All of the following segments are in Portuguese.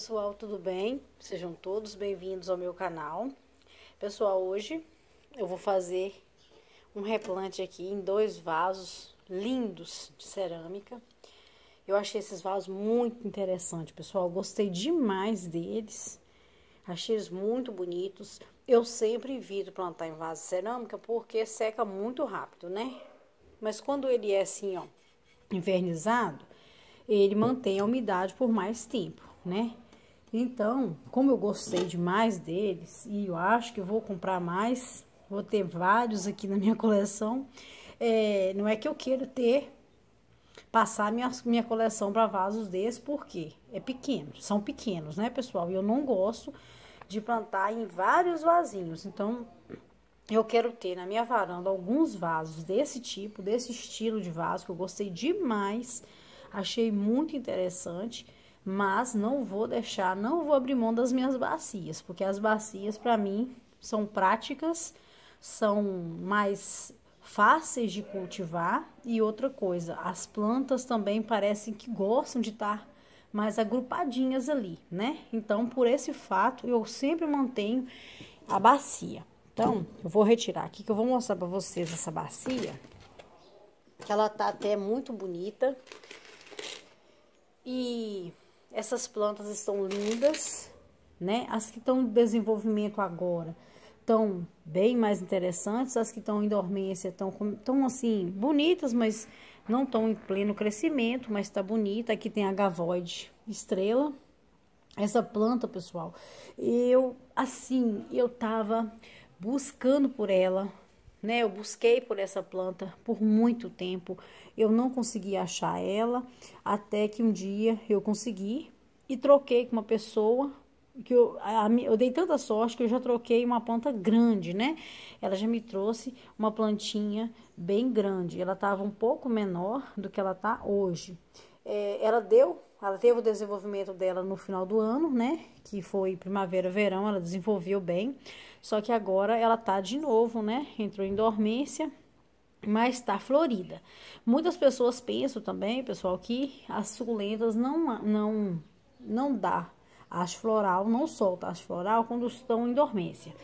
pessoal, tudo bem? Sejam todos bem-vindos ao meu canal. Pessoal, hoje eu vou fazer um replante aqui em dois vasos lindos de cerâmica. Eu achei esses vasos muito interessantes, pessoal. Gostei demais deles. Achei eles muito bonitos. Eu sempre evito plantar em vaso de cerâmica porque seca muito rápido, né? Mas quando ele é assim, ó, invernizado, ele mantém a umidade por mais tempo, né? Então, como eu gostei demais deles e eu acho que vou comprar mais, vou ter vários aqui na minha coleção. É, não é que eu queira ter, passar minha, minha coleção para vasos desses, porque é pequeno, são pequenos, né, pessoal? E eu não gosto de plantar em vários vasinhos. Então, eu quero ter na minha varanda alguns vasos desse tipo, desse estilo de vaso, que eu gostei demais, achei muito interessante mas não vou deixar, não vou abrir mão das minhas bacias, porque as bacias para mim são práticas, são mais fáceis de cultivar e outra coisa, as plantas também parecem que gostam de estar tá mais agrupadinhas ali, né? Então, por esse fato, eu sempre mantenho a bacia. Então, eu vou retirar aqui que eu vou mostrar para vocês essa bacia, que ela tá até muito bonita. E essas plantas estão lindas, né? As que estão em desenvolvimento agora estão bem mais interessantes, as que estão em dormência estão tão assim bonitas, mas não estão em pleno crescimento, mas está bonita. Aqui tem a gavoide estrela. Essa planta, pessoal, eu assim, eu tava buscando por ela né? Eu busquei por essa planta por muito tempo, eu não consegui achar ela, até que um dia eu consegui e troquei com uma pessoa que eu, a, eu dei tanta sorte que eu já troquei uma planta grande, né? Ela já me trouxe uma plantinha bem grande. Ela estava um pouco menor do que ela tá hoje. É, ela deu, ela teve o desenvolvimento dela no final do ano, né? Que foi primavera, verão, ela desenvolveu bem. Só que agora ela tá de novo, né? Entrou em dormência, mas está florida. Muitas pessoas pensam também, pessoal, que as suculentas não não não dá haste floral, não solta haste floral quando estão em dormência.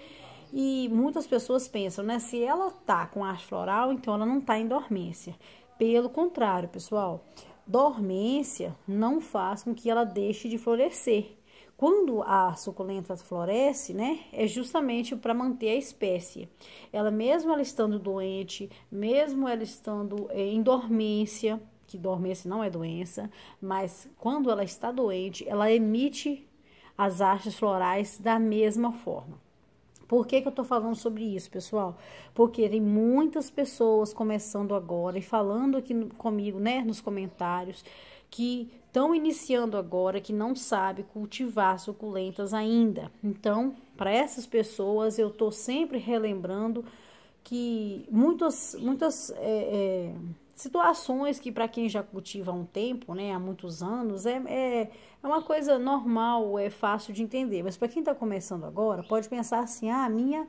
E muitas pessoas pensam, né, se ela tá com haste floral, então ela não tá em dormência. Pelo contrário, pessoal, dormência não faz com que ela deixe de florescer. Quando a suculenta floresce, né, é justamente para manter a espécie. Ela mesmo ela estando doente, mesmo ela estando eh, em dormência, que dormência não é doença, mas quando ela está doente, ela emite as hastes florais da mesma forma. Por que, que eu estou falando sobre isso, pessoal? Porque tem muitas pessoas começando agora e falando aqui comigo, né, nos comentários, que estão iniciando agora, que não sabe cultivar suculentas ainda. Então, para essas pessoas, eu estou sempre relembrando que muitas, muitas é, é, situações que para quem já cultiva há um tempo, né, há muitos anos, é, é, é uma coisa normal, é fácil de entender. Mas para quem está começando agora, pode pensar assim, ah, minha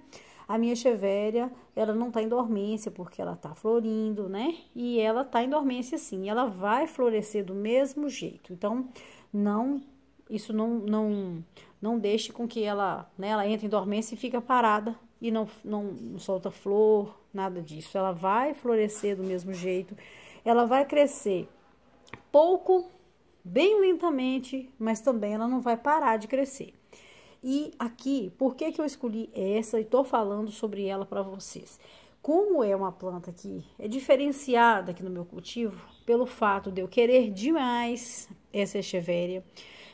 a minha chevéria, ela não tá em dormência porque ela tá florindo, né? E ela tá em dormência sim, ela vai florescer do mesmo jeito. Então, não isso não não não deixe com que ela, né, ela entre em dormência e fica parada e não, não solta flor, nada disso. Ela vai florescer do mesmo jeito. Ela vai crescer pouco, bem lentamente, mas também ela não vai parar de crescer. E aqui, por que, que eu escolhi essa e estou falando sobre ela para vocês? Como é uma planta que é diferenciada aqui no meu cultivo, pelo fato de eu querer demais essa echeveria,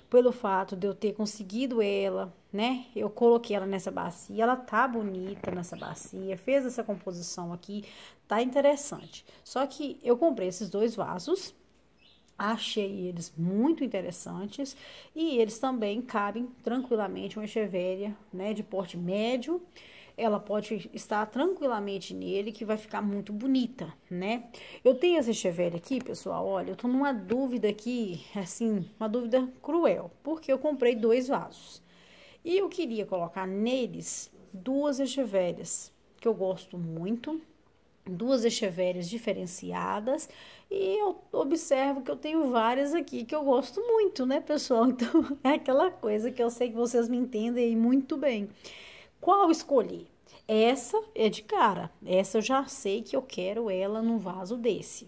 pelo fato de eu ter conseguido ela, né? Eu coloquei ela nessa bacia, ela tá bonita nessa bacia, fez essa composição aqui, tá interessante. Só que eu comprei esses dois vasos Achei eles muito interessantes e eles também cabem tranquilamente uma chevéria né, de porte médio. Ela pode estar tranquilamente nele, que vai ficar muito bonita, né? Eu tenho essa chevéria aqui, pessoal, olha, eu tô numa dúvida aqui, assim, uma dúvida cruel, porque eu comprei dois vasos. E eu queria colocar neles duas echevérias, que eu gosto muito, duas echevérias diferenciadas e eu observo que eu tenho várias aqui que eu gosto muito, né, pessoal? Então é aquela coisa que eu sei que vocês me entendem muito bem. Qual escolher? Essa é de cara, essa eu já sei que eu quero ela num vaso desse.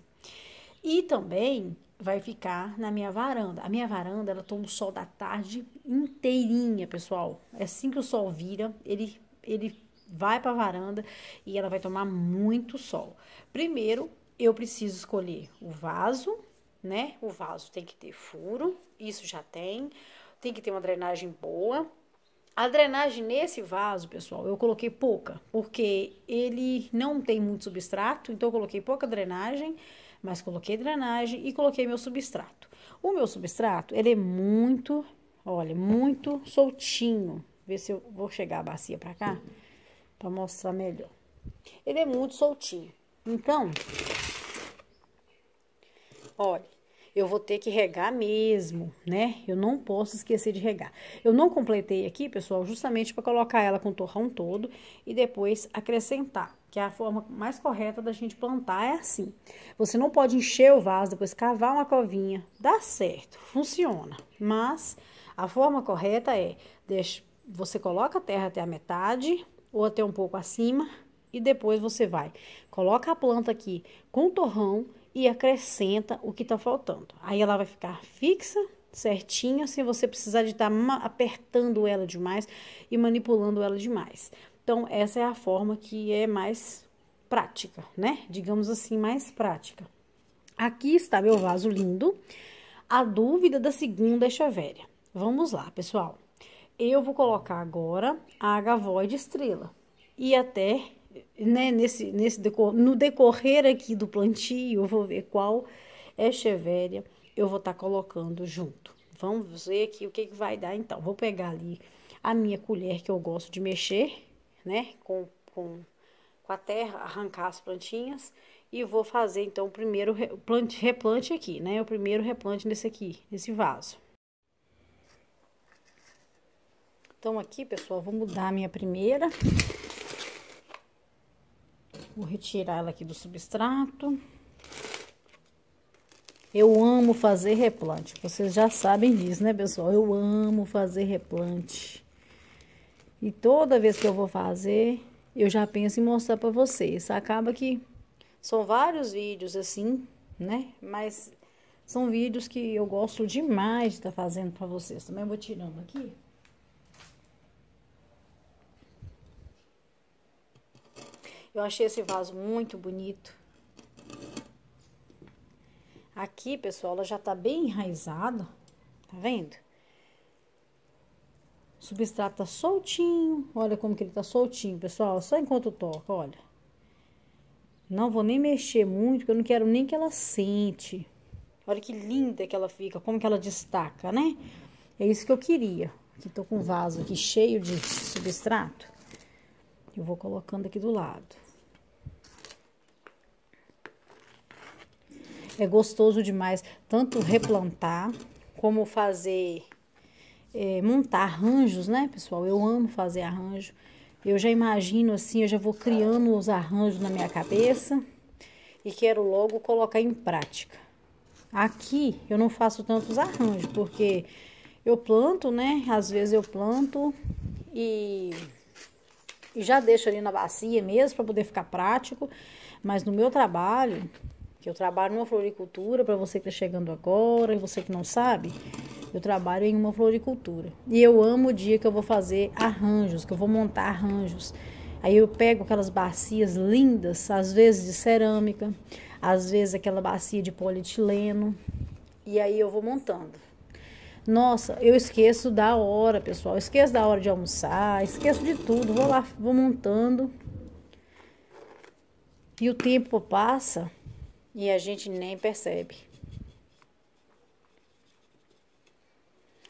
E também vai ficar na minha varanda. A minha varanda, ela toma o sol da tarde inteirinha, pessoal. É assim que o sol vira, ele ele vai para a varanda e ela vai tomar muito sol. Primeiro, eu preciso escolher o vaso, né? O vaso tem que ter furo, isso já tem. Tem que ter uma drenagem boa. A drenagem nesse vaso, pessoal, eu coloquei pouca, porque ele não tem muito substrato, então eu coloquei pouca drenagem, mas coloquei drenagem e coloquei meu substrato. O meu substrato, ele é muito, olha, muito soltinho. Vê se eu vou chegar a bacia para cá para mostrar melhor. Ele é muito soltinho. Então, olha, eu vou ter que regar mesmo, né? Eu não posso esquecer de regar. Eu não completei aqui, pessoal, justamente para colocar ela com o torrão todo e depois acrescentar, que a forma mais correta da gente plantar é assim. Você não pode encher o vaso, depois cavar uma covinha, dá certo, funciona. Mas a forma correta é, deixa, você coloca a terra até a metade, ou até um pouco acima, e depois você vai, coloca a planta aqui com o torrão e acrescenta o que está faltando. Aí ela vai ficar fixa, certinha, sem você precisar de estar tá apertando ela demais e manipulando ela demais. Então, essa é a forma que é mais prática, né? Digamos assim, mais prática. Aqui está meu vaso lindo. A dúvida da segunda é chavéria. Vamos lá, pessoal eu vou colocar agora a de estrela. E até, né, nesse, nesse decor, no decorrer aqui do plantio, eu vou ver qual echevéria é eu vou estar tá colocando junto. Vamos ver aqui o que, que vai dar, então. Vou pegar ali a minha colher que eu gosto de mexer, né, com, com, com a terra, arrancar as plantinhas. E vou fazer, então, o primeiro replante, replante aqui, né, o primeiro replante nesse aqui, nesse vaso. Então, aqui, pessoal, vou mudar a minha primeira. Vou retirar ela aqui do substrato. Eu amo fazer replante. Vocês já sabem disso, né, pessoal? Eu amo fazer replante. E toda vez que eu vou fazer, eu já penso em mostrar para vocês. Acaba que são vários vídeos assim, né? Mas são vídeos que eu gosto demais de estar tá fazendo para vocês. Também vou tirando aqui. Eu achei esse vaso muito bonito. Aqui, pessoal, ela já tá bem enraizado, tá vendo? O substrato tá soltinho, olha como que ele tá soltinho, pessoal, só enquanto toca, olha. Não vou nem mexer muito, porque eu não quero nem que ela sente. Olha que linda que ela fica, como que ela destaca, né? É isso que eu queria. Aqui tô com um vaso aqui cheio de substrato. Eu vou colocando aqui do lado. É gostoso demais tanto replantar como fazer é, montar arranjos, né, pessoal? Eu amo fazer arranjo. Eu já imagino assim, eu já vou criando os arranjos na minha cabeça e quero logo colocar em prática. Aqui eu não faço tantos arranjos, porque eu planto, né? Às vezes eu planto e, e já deixo ali na bacia mesmo para poder ficar prático. Mas no meu trabalho, que eu trabalho numa floricultura, para você que está chegando agora e você que não sabe, eu trabalho em uma floricultura. E eu amo o dia que eu vou fazer arranjos, que eu vou montar arranjos. Aí eu pego aquelas bacias lindas, às vezes de cerâmica, às vezes aquela bacia de polietileno, e aí eu vou montando. Nossa, eu esqueço da hora, pessoal. Eu esqueço da hora de almoçar, esqueço de tudo. Vou lá, vou montando. E o tempo passa e a gente nem percebe.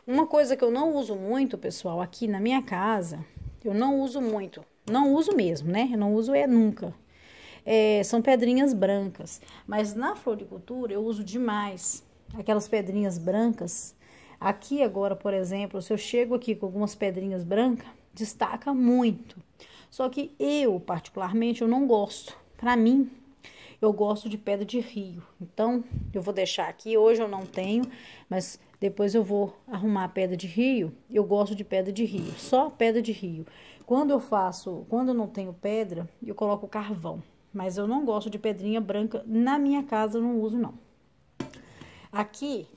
Uma coisa que eu não uso muito, pessoal, aqui na minha casa, eu não uso muito, não uso mesmo, né? Eu não uso é nunca. É, são pedrinhas brancas, mas na floricultura eu uso demais aquelas pedrinhas brancas. Aqui agora, por exemplo, se eu chego aqui com algumas pedrinhas brancas, destaca muito. Só que eu, particularmente, eu não gosto. Para mim, eu gosto de pedra de rio. Então, eu vou deixar aqui. Hoje eu não tenho, mas depois eu vou arrumar pedra de rio. Eu gosto de pedra de rio, só pedra de rio. Quando eu faço, quando eu não tenho pedra, eu coloco carvão. Mas eu não gosto de pedrinha branca. Na minha casa eu não uso, não. Aqui,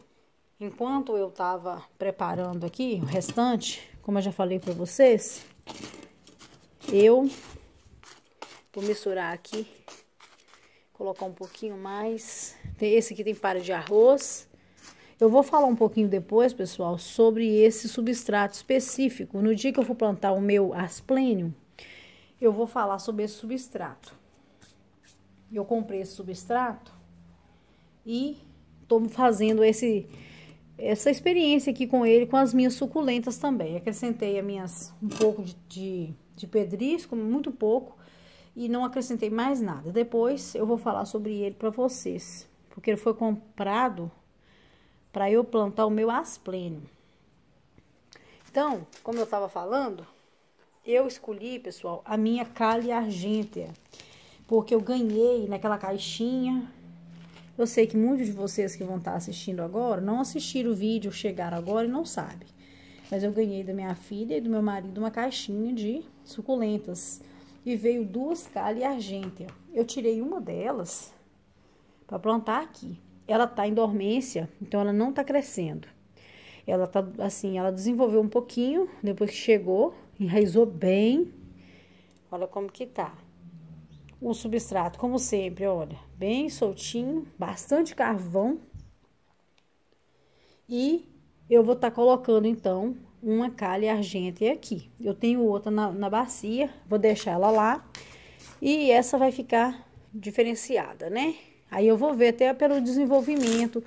enquanto eu tava preparando aqui o restante, como eu já falei para vocês, eu vou misturar aqui Colocar um pouquinho mais. Esse aqui tem para de arroz. Eu vou falar um pouquinho depois, pessoal, sobre esse substrato específico. No dia que eu for plantar o meu asplênio, eu vou falar sobre esse substrato. Eu comprei esse substrato e estou fazendo esse essa experiência aqui com ele, com as minhas suculentas também. Acrescentei as minhas um pouco de, de, de pedrisco, muito pouco, e não acrescentei mais nada. Depois eu vou falar sobre ele para vocês, porque ele foi comprado para eu plantar o meu asplênio. Então, como eu estava falando, eu escolhi, pessoal, a minha Cali Argentea, porque eu ganhei naquela caixinha. Eu sei que muitos de vocês que vão estar tá assistindo agora não assistiram o vídeo, chegaram agora e não sabem. Mas eu ganhei da minha filha e do meu marido uma caixinha de suculentas e veio duas calhas argêntea. Eu tirei uma delas para plantar aqui. Ela tá em dormência, então ela não tá crescendo. Ela tá assim, ela desenvolveu um pouquinho depois que chegou, enraizou bem. Olha como que tá. O substrato, como sempre, olha, bem soltinho, bastante carvão. E eu vou estar tá colocando então uma calha argente aqui. Eu tenho outra na, na bacia, vou deixar ela lá. E essa vai ficar diferenciada, né? Aí eu vou ver até pelo desenvolvimento,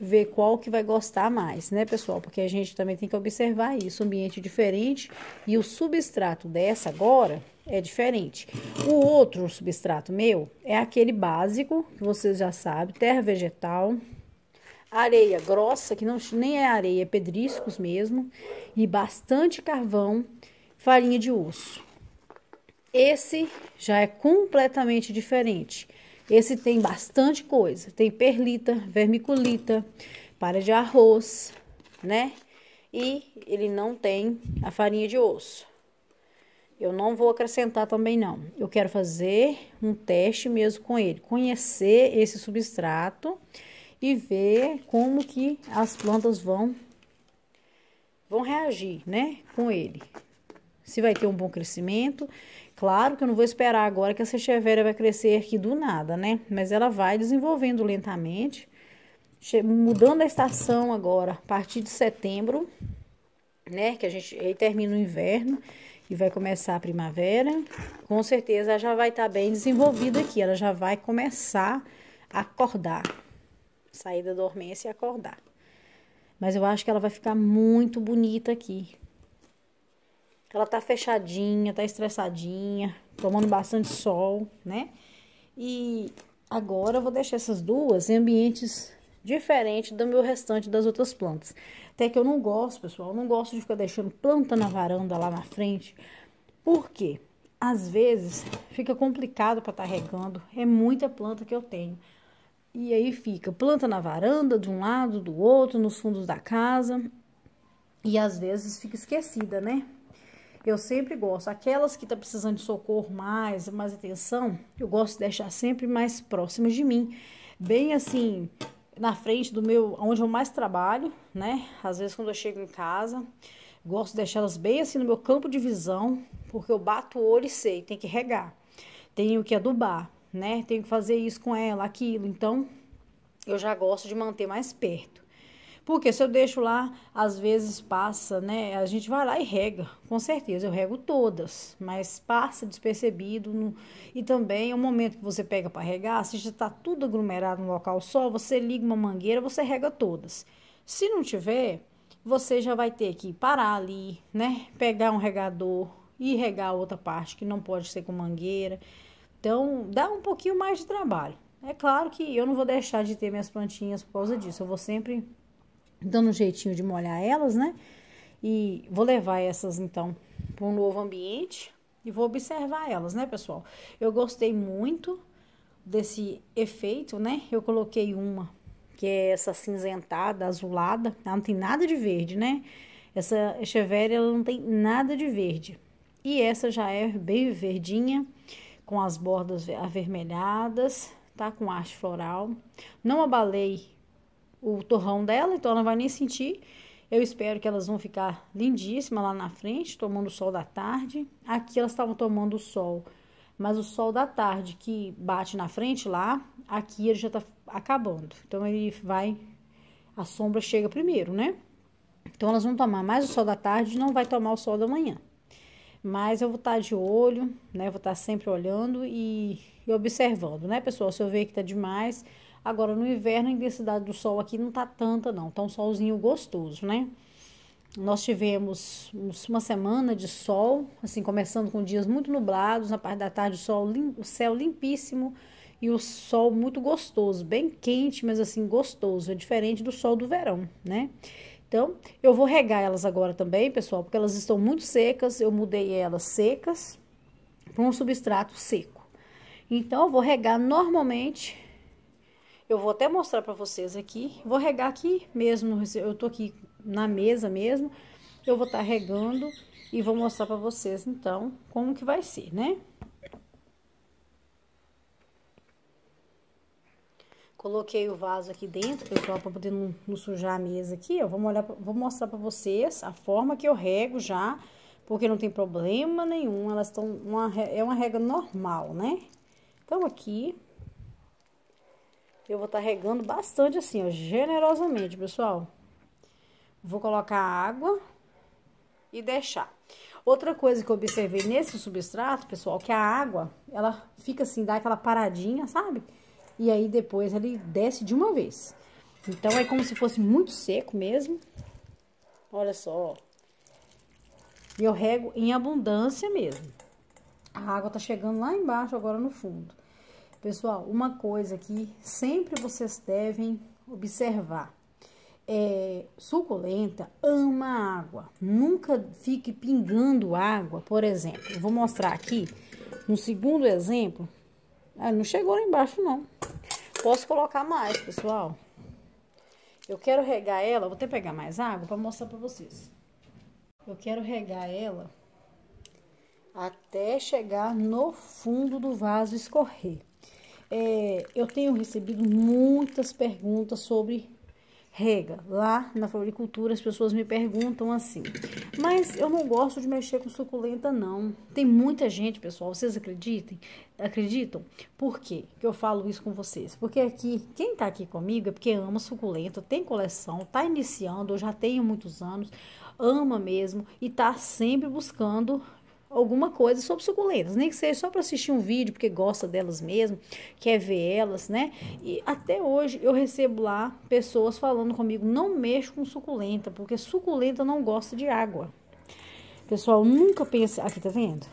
ver qual que vai gostar mais, né, pessoal? Porque a gente também tem que observar isso, ambiente diferente e o substrato dessa agora é diferente. O outro substrato meu é aquele básico, que vocês já sabem, terra vegetal, areia grossa, que não, nem é areia, é pedriscos mesmo, e bastante carvão, farinha de osso. Esse já é completamente diferente. Esse tem bastante coisa. Tem perlita, vermiculita, para de arroz, né? E ele não tem a farinha de osso. Eu não vou acrescentar também não. Eu quero fazer um teste mesmo com ele, conhecer esse substrato e ver como que as plantas vão vão reagir, né, com ele. Se vai ter um bom crescimento. Claro que eu não vou esperar agora que essa cheveira vai crescer aqui do nada, né? Mas ela vai desenvolvendo lentamente. Mudando a estação agora, a partir de setembro, né, que a gente aí termina o inverno e vai começar a primavera, com certeza ela já vai estar tá bem desenvolvida aqui, ela já vai começar a acordar sair da dormência e acordar. Mas eu acho que ela vai ficar muito bonita aqui. Ela tá fechadinha, tá estressadinha, tomando bastante sol, né? E agora eu vou deixar essas duas em ambientes diferentes do meu restante das outras plantas. Até que eu não gosto, pessoal, eu não gosto de ficar deixando planta na varanda lá na frente. Por quê? Às vezes fica complicado para estar tá regando, é muita planta que eu tenho. E aí fica planta na varanda, de um lado, do outro, nos fundos da casa. E às vezes fica esquecida, né? Eu sempre gosto. Aquelas que tá precisando de socorro mais, mais atenção, eu gosto de deixar sempre mais próximas de mim. Bem assim, na frente do meu, onde eu mais trabalho, né? Às vezes quando eu chego em casa, gosto de deixá-las bem assim no meu campo de visão, porque eu bato o olho e sei, tem que regar, tenho que adubar né? Tenho que fazer isso com ela, aquilo. Então, eu já gosto de manter mais perto. Porque se eu deixo lá, às vezes passa, né? A gente vai lá e rega, com certeza. Eu rego todas, mas passa despercebido. No... E também, o é momento que você pega para regar, se já está tudo aglomerado no local só, você liga uma mangueira, você rega todas. Se não tiver, você já vai ter que parar ali, né? Pegar um regador e regar a outra parte que não pode ser com mangueira. Então, dá um pouquinho mais de trabalho. É claro que eu não vou deixar de ter minhas plantinhas por causa disso. Eu vou sempre dando um jeitinho de molhar elas, né? E vou levar essas então para um novo ambiente e vou observar elas, né, pessoal? Eu gostei muito desse efeito, né? Eu coloquei uma que é essa cinzentada, azulada, ela não tem nada de verde, né? Essa chevéria ela não tem nada de verde. E essa já é bem verdinha com as bordas avermelhadas, tá? Com arte floral. Não abalei o torrão dela, então ela não vai nem sentir. Eu espero que elas vão ficar lindíssimas lá na frente, tomando o sol da tarde. Aqui elas estavam tomando o sol, mas o sol da tarde que bate na frente lá, aqui ele já tá acabando. Então ele vai a sombra chega primeiro, né? Então elas vão tomar mais o sol da tarde, e não vai tomar o sol da manhã. Mas eu vou estar tá de olho, né? Vou estar tá sempre olhando e, e observando, né, pessoal? Se eu ver que tá demais. Agora, no inverno, a intensidade do sol aqui não tá tanta, não. Tá um solzinho gostoso, né? Nós tivemos uma semana de sol, assim, começando com dias muito nublados. Na parte da tarde, o, sol, o céu limpíssimo e o sol muito gostoso, bem quente, mas assim, gostoso. É diferente do sol do verão, né? Então, eu vou regar elas agora também, pessoal, porque elas estão muito secas. Eu mudei elas secas para um substrato seco. Então, eu vou regar normalmente. Eu vou até mostrar para vocês aqui. Vou regar aqui mesmo. Eu tô aqui na mesa mesmo. Eu vou estar tá regando e vou mostrar para vocês, então, como que vai ser, né? Coloquei o vaso aqui dentro, pessoal, para poder não, não, sujar a mesa aqui, ó. Vou, molhar, vou mostrar para vocês a forma que eu rego já, porque não tem problema nenhum. Elas estão... Uma, é uma rega normal, né? Então, aqui, eu vou estar tá regando bastante assim, ó, generosamente, pessoal. Vou colocar água e deixar. Outra coisa que eu observei nesse substrato, pessoal, que a água, ela fica assim, dá aquela paradinha, sabe? e aí depois ele desce de uma vez. Então é como se fosse muito seco mesmo. Olha só. Eu rego em abundância mesmo. A água tá chegando lá embaixo agora no fundo. Pessoal, uma coisa que sempre vocês devem observar. É, suculenta ama água. Nunca fique pingando água, por exemplo. Eu vou mostrar aqui, no segundo exemplo, ah, não chegou lá embaixo, não. Posso colocar mais, pessoal. Eu quero regar ela. Vou até pegar mais água para mostrar para vocês. Eu quero regar ela até chegar no fundo do vaso escorrer. É, eu tenho recebido muitas perguntas sobre rega. Lá na floricultura as pessoas me perguntam assim, mas eu não gosto de mexer com suculenta não. Tem muita gente, pessoal, vocês acreditem? Acreditam? Por quê que eu falo isso com vocês? Porque aqui, quem está aqui comigo é porque ama suculenta, tem coleção, está iniciando, eu já tenho muitos anos, ama mesmo e está sempre buscando alguma coisa sobre suculentas, nem que seja só para assistir um vídeo, porque gosta delas mesmo, quer ver elas, né? E até hoje eu recebo lá pessoas falando comigo: não mexo com suculenta, porque suculenta não gosta de água. Pessoal, nunca pense. Aqui tá vendo?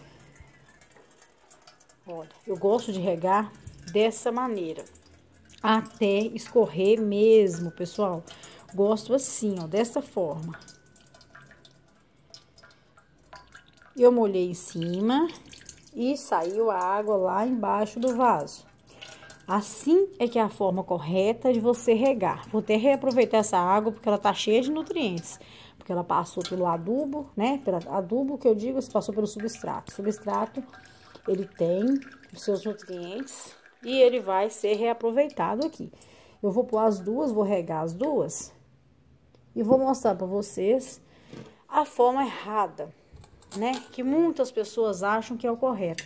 Olha, eu gosto de regar dessa maneira, até escorrer mesmo, pessoal. Gosto assim, ó, dessa forma. Eu molhei em cima e saiu a água lá embaixo do vaso. Assim é que é a forma correta de você regar. Vou que reaproveitar essa água porque ela tá cheia de nutrientes. Porque ela passou pelo adubo, né? Pelo adubo que eu digo, passou pelo substrato. O substrato, ele tem os seus nutrientes e ele vai ser reaproveitado aqui. Eu vou pôr as duas, vou regar as duas e vou mostrar para vocês a forma errada né? Que muitas pessoas acham que é o correto.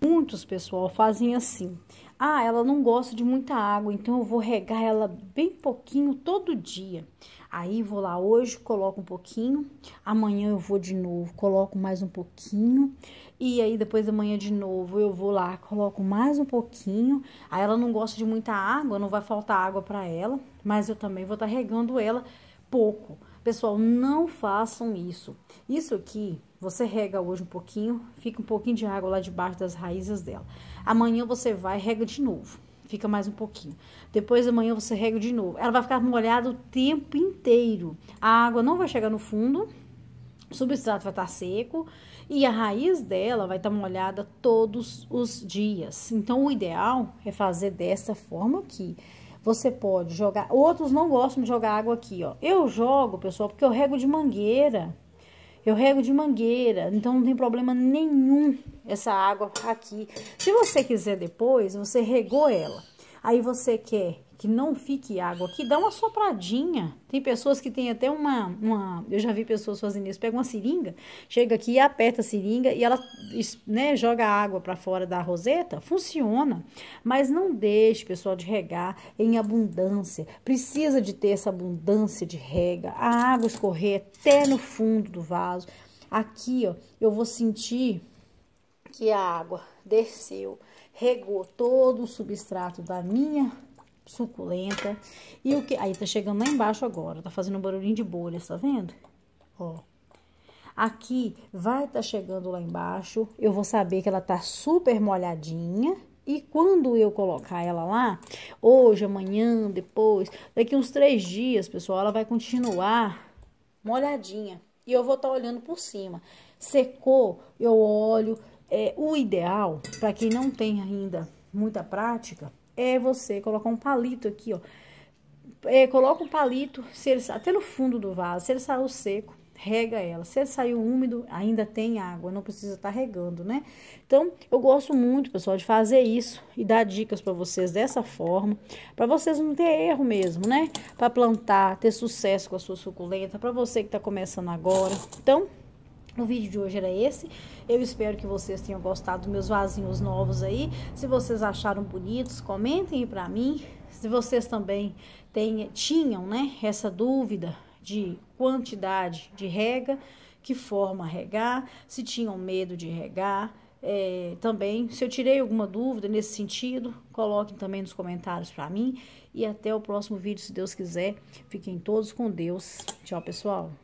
Muitos, pessoal, fazem assim. Ah, ela não gosta de muita água, então eu vou regar ela bem pouquinho todo dia. Aí vou lá hoje, coloco um pouquinho, amanhã eu vou de novo, coloco mais um pouquinho, e aí depois da manhã de novo eu vou lá, coloco mais um pouquinho. Aí ela não gosta de muita água, não vai faltar água para ela, mas eu também vou estar tá regando ela pouco. Pessoal, não façam isso. Isso aqui você rega hoje um pouquinho, fica um pouquinho de água lá debaixo das raízes dela. Amanhã você vai e rega de novo, fica mais um pouquinho. Depois amanhã você rega de novo. Ela vai ficar molhada o tempo inteiro. A água não vai chegar no fundo, o substrato vai estar tá seco e a raiz dela vai estar tá molhada todos os dias. Então, o ideal é fazer dessa forma aqui. Você pode jogar. Outros não gostam de jogar água aqui, ó. Eu jogo, pessoal, porque eu rego de mangueira. Eu rego de mangueira, então não tem problema nenhum essa água aqui. Se você quiser depois, você regou ela. Aí você quer que não fique água, que dá uma sopradinha. Tem pessoas que têm até uma, uma. Eu já vi pessoas fazendo isso. Pega uma seringa, chega aqui, aperta a seringa e ela né, joga água para fora da roseta. Funciona. Mas não deixe, pessoal, de regar em abundância. Precisa de ter essa abundância de rega. A água escorrer até no fundo do vaso. Aqui, ó, eu vou sentir que a água desceu, regou todo o substrato da minha suculenta. E o que... Aí, tá chegando lá embaixo agora, tá fazendo um barulhinho de bolhas, tá vendo? Ó. Aqui vai tá chegando lá embaixo, eu vou saber que ela tá super molhadinha. E quando eu colocar ela lá, hoje, amanhã, depois, daqui uns três dias, pessoal, ela vai continuar molhadinha. E eu vou estar tá olhando por cima. Secou, eu olho. É, o ideal, para quem não tem ainda muita prática, é você colocar um palito aqui, ó. É, coloca um palito, se ele, até no fundo do vaso, se ele saiu seco, rega ela. Se ele saiu úmido, ainda tem água, não precisa estar tá regando, né? Então, eu gosto muito, pessoal, de fazer isso e dar dicas para vocês dessa forma, para vocês não ter erro mesmo, né? Para plantar, ter sucesso com a sua suculenta, para você que está começando agora. Então, o vídeo de hoje era esse. Eu espero que vocês tenham gostado dos meus vasinhos novos aí. Se vocês acharam bonitos, comentem aí pra mim. Se vocês também tinham, né, essa dúvida de quantidade de rega, que forma regar, se tinham medo de regar. É, também, se eu tirei alguma dúvida nesse sentido, coloquem também nos comentários para mim. E até o próximo vídeo, se Deus quiser. Fiquem todos com Deus. Tchau, pessoal.